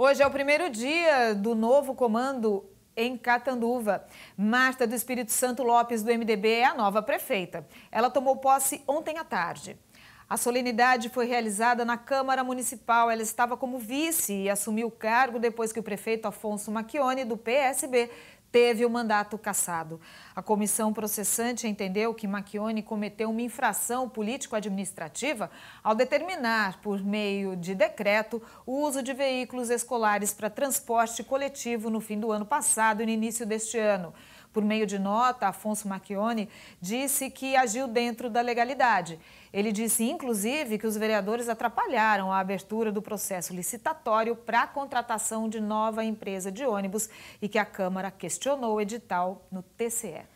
Hoje é o primeiro dia do novo comando em Catanduva. Marta do Espírito Santo Lopes, do MDB, é a nova prefeita. Ela tomou posse ontem à tarde. A solenidade foi realizada na Câmara Municipal. Ela estava como vice e assumiu o cargo depois que o prefeito Afonso Macchione, do PSB, teve o mandato cassado. A comissão processante entendeu que Macchione cometeu uma infração político-administrativa ao determinar, por meio de decreto, o uso de veículos escolares para transporte coletivo no fim do ano passado e no início deste ano. Por meio de nota, Afonso Macchione disse que agiu dentro da legalidade. Ele disse, inclusive, que os vereadores atrapalharam a abertura do processo licitatório para a contratação de nova empresa de ônibus e que a Câmara questionou o edital no TCE.